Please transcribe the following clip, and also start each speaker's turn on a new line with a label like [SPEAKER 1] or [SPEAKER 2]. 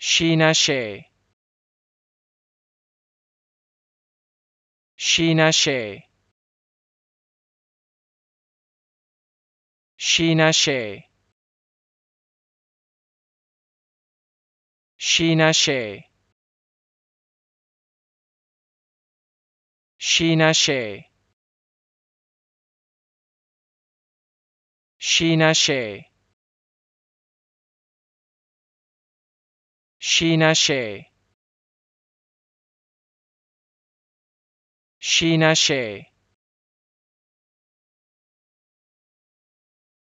[SPEAKER 1] Sheena Shea. Sheena Shea. Sheena Shea. Sheena Shea. Sheena Shea. Sheena Shea. Sheena Shea. Sheena Shea.